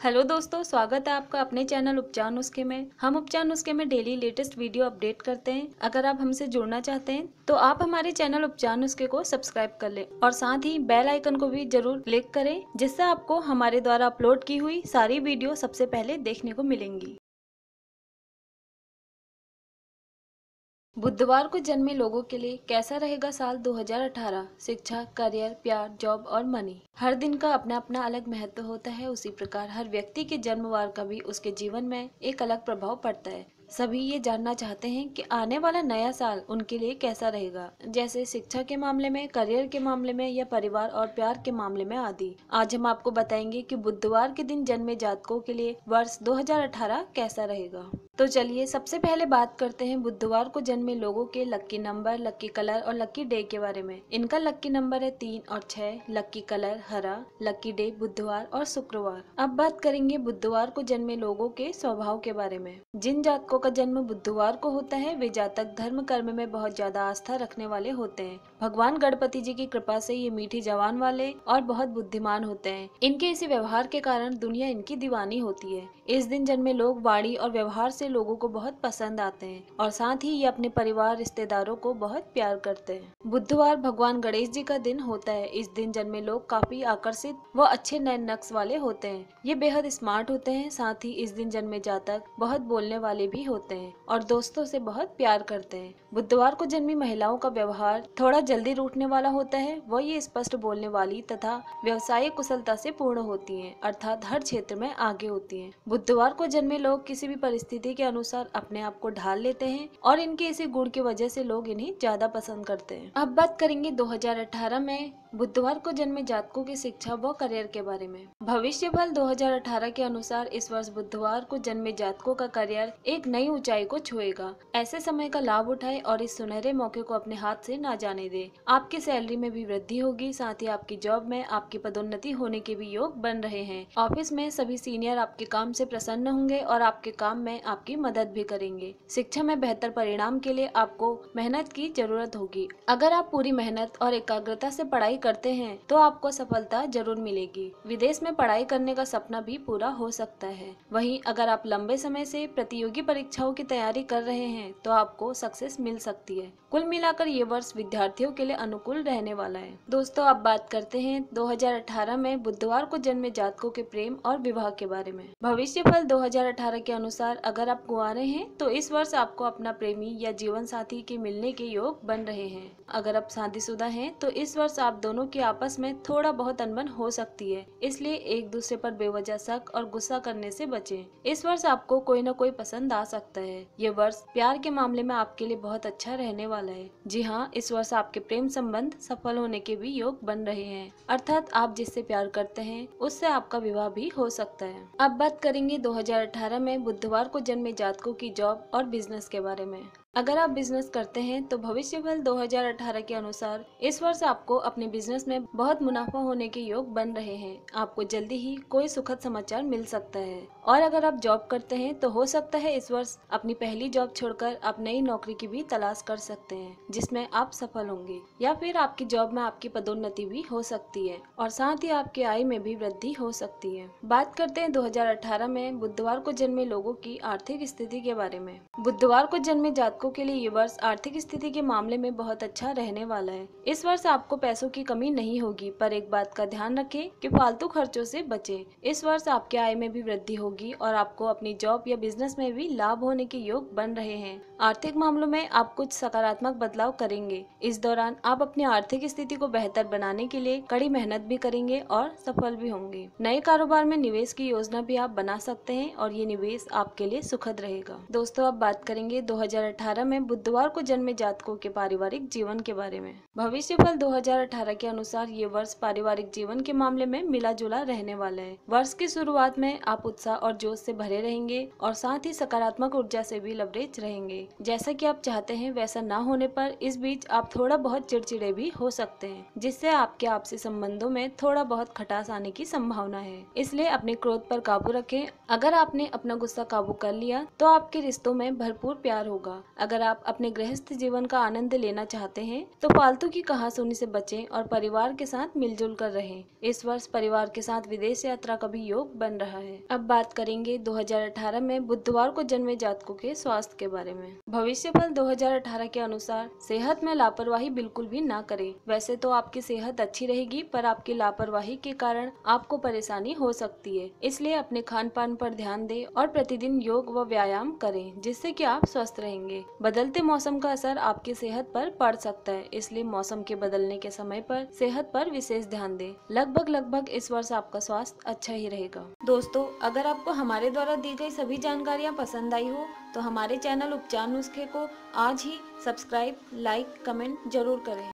Hello दोस्तों स्वागत है आपका अपने चैनल उपचार नुस्खे में हम उपचार नुस्खे में डेली लेटेस्ट वीडियो अपडेट करते हैं अगर आप हमसे जुड़ना चाहते हैं तो आप हमारे चैनल उपचार नुस्खे को सब्सक्राइब कर लें और साथ ही बेल आइकन को भी जरूर क्लिक करें जिससे आपको हमारे द्वारा अपलोड की हुई सारी वीडियो सबसे पहले देखने को मिलेंगी बुधवार को जन्मे लोगों के लिए कैसा रहेगा साल 2018 शिक्षा करियर प्यार जॉब और मनी हर दिन का अपना अपना अलग महत्व होता है उसी प्रकार हर व्यक्ति के जन्मवार का भी उसके जीवन में एक अलग प्रभाव पड़ता है सभी ये जानना चाहते हैं कि आने वाला नया साल उनके लिए कैसा रहेगा जैसे शिक्षा के मामले में करियर के मामले में या परिवार और प्यार के मामले में आदि आज हम आपको बताएंगे कि बुधवार के दिन जन्मे जातकों के लिए वर्ष 2018 कैसा रहेगा तो चलिए सबसे पहले बात करते हैं बुधवार को जन्मे लोगों के लक्की नंबर लक्की कलर और लक्की डे के बारे में इनका लक्की नंबर है तीन और छह लक्की कलर हरा लक्की डे बुधवार और शुक्रवार अब बात करेंगे बुधवार को जन्मे लोगों के स्वभाव के बारे में जिन जातकों का जन्म बुधवार को होता है वे जातक धर्म कर्म में बहुत ज्यादा आस्था रखने वाले होते हैं भगवान गणपति जी की कृपा से ये मीठे जवान वाले और बहुत बुद्धिमान होते हैं इनके इसी व्यवहार के कारण दुनिया इनकी दीवानी होती है इस दिन जन्मे लोग वाणी और व्यवहार से लोगों को बहुत पसंद आते हैं और साथ ही ये अपने परिवार रिश्तेदारों को बहुत प्यार करते हैं बुधवार भगवान गणेश जी का दिन होता है इस दिन जन्मे लोग काफी आकर्षित व अच्छे नए नक्स वाले होते हैं ये बेहद स्मार्ट होते हैं साथ ही इस दिन जन्मे जातक बहुत बोलने वाले भी होते हैं और दोस्तों से बहुत प्यार करते हैं बुधवार को जन्मी महिलाओं का व्यवहार थोड़ा जल्दी रूठने वाला होता है वह ये स्पष्ट बोलने वाली तथा व्यवसायिक कुशलता से पूर्ण होती है अर्थात हर क्षेत्र में आगे होती है बुधवार को जन्मे लोग किसी भी परिस्थिति के अनुसार अपने आप को ढाल लेते हैं और इनके इसी गुण की वजह से लोग इन्हें ज्यादा पसंद करते हैं अब बात करेंगे 2018 में बुधवार को जन्मे जातकों की शिक्षा व करियर के बारे में भविष्य फल दो के अनुसार इस वर्ष बुधवार को जन्मे जातकों का करियर एक नई ऊंचाई को छुएगा ऐसे समय का लाभ उठाए और इस सुनहरे मौके को अपने हाथ से ना जाने दे आपकी सैलरी में भी वृद्धि होगी साथ ही आपकी जॉब में आपकी पदोन्नति होने के भी योग बन रहे हैं ऑफिस में सभी सीनियर आपके काम से प्रसन्न होंगे और आपके काम में आप आपकी मदद भी करेंगे शिक्षा में बेहतर परिणाम के लिए आपको मेहनत की जरूरत होगी अगर आप पूरी मेहनत और एकाग्रता से पढ़ाई करते हैं तो आपको सफलता जरूर मिलेगी विदेश में पढ़ाई करने का सपना भी पूरा हो सकता है वहीं अगर आप लंबे समय से प्रतियोगी परीक्षाओं की तैयारी कर रहे हैं तो आपको सक्सेस मिल सकती है कुल मिलाकर ये वर्ष विद्यार्थियों के लिए अनुकूल रहने वाला है दोस्तों अब बात करते हैं 2018 में बुधवार को जन्मे जातकों के प्रेम और विवाह के बारे में भविष्य फल दो के अनुसार अगर आप कुंवारे हैं तो इस वर्ष आपको अपना प्रेमी या जीवन साथी के मिलने के योग बन रहे हैं अगर आप शादीशुदा हैं तो इस वर्ष आप दोनों के आपस में थोड़ा बहुत अनबन हो सकती है इसलिए एक दूसरे पर बेवजह शक और गुस्सा करने से बचें। इस वर्ष आपको कोई न कोई पसंद आ सकता है ये वर्ष प्यार के मामले में आपके लिए बहुत अच्छा रहने वाला है जी हाँ इस वर्ष आपके प्रेम संबंध सफल होने के भी योग बन रहे हैं अर्थात आप जिससे प्यार करते हैं उससे आपका विवाह भी हो सकता है अब बात करेंगे 2018 में बुधवार को जन्म में जातकों की जॉब और बिजनेस के बारे में अगर आप बिजनेस करते हैं तो भविष्यफल 2018 के अनुसार इस वर्ष आपको अपने बिजनेस में बहुत मुनाफा होने के योग बन रहे हैं आपको जल्दी ही कोई सुखद समाचार मिल सकता है और अगर आप जॉब करते हैं तो हो सकता है इस वर्ष अपनी पहली जॉब छोड़कर आप नई नौकरी की भी तलाश कर सकते हैं जिसमें आप सफल होंगे या फिर आपकी जॉब में आपकी पदोन्नति भी हो सकती है और साथ ही आपकी आय में भी वृद्धि हो सकती है बात करते हैं 2018 में बुधवार को जन्मे लोगों की आर्थिक स्थिति के बारे में बुधवार को जन्मे जात जातकों के लिए ये वर्ष आर्थिक स्थिति के मामले में बहुत अच्छा रहने वाला है इस वर्ष आपको पैसों की कमी नहीं होगी पर एक बात का ध्यान रखें कि फालतू खर्चों से बचें। इस वर्ष आपके आय में भी वृद्धि होगी और आपको अपनी जॉब या बिजनेस में भी लाभ होने के योग बन रहे हैं आर्थिक मामलों में आप कुछ सकारात्मक बदलाव करेंगे इस दौरान आप अपनी आर्थिक स्थिति को बेहतर बनाने के लिए कड़ी मेहनत भी करेंगे और सफल भी होंगे नए कारोबार में निवेश की योजना भी आप बना सकते हैं और ये निवेश आपके लिए सुखद रहेगा दोस्तों अब बात करेंगे दो हजार 2018 में बुधवार को जन्मे जातकों के पारिवारिक जीवन के बारे में भविष्य फल दो के अनुसार ये वर्ष पारिवारिक जीवन के मामले में मिला जुला रहने वाला है वर्ष की शुरुआत में आप उत्साह और जोश से भरे रहेंगे और साथ ही सकारात्मक ऊर्जा से भी लबरेज रहेंगे जैसा की आप चाहते हैं वैसा न होने पर इस बीच आप थोड़ा बहुत चिड़चिड़े भी हो सकते हैं जिससे आपके आपसी संबंधों में थोड़ा बहुत खटास आने की संभावना है इसलिए अपने क्रोध पर काबू रखें अगर आपने अपना गुस्सा काबू कर लिया तो आपके रिश्तों में भरपूर प्यार होगा अगर आप अपने गृहस्थ जीवन का आनंद लेना चाहते हैं तो फालतू की कहा सुनी से बचें और परिवार के साथ मिलजुल कर रहें इस वर्ष परिवार के साथ विदेश यात्रा का भी योग बन रहा है अब बात करेंगे 2018 में बुधवार को जन्मे जातकों के स्वास्थ्य के बारे में भविष्य फल के अनुसार सेहत में लापरवाही बिल्कुल भी ना करे वैसे तो आपकी सेहत अच्छी रहेगी पर आपकी लापरवाही के कारण आपको परेशानी हो सकती है इसलिए अपने खान पान पर ध्यान दें और प्रतिदिन योग व व्यायाम करें जिससे कि आप स्वस्थ रहेंगे बदलते मौसम का असर आपकी सेहत पर पड़ सकता है इसलिए मौसम के बदलने के समय पर सेहत पर विशेष ध्यान दें लगभग लगभग इस वर्ष आपका स्वास्थ्य अच्छा ही रहेगा दोस्तों अगर आपको हमारे द्वारा दी गई सभी जानकारियाँ पसंद आई हो तो हमारे चैनल उपचार नुस्खे को आज ही सब्सक्राइब लाइक कमेंट जरूर करें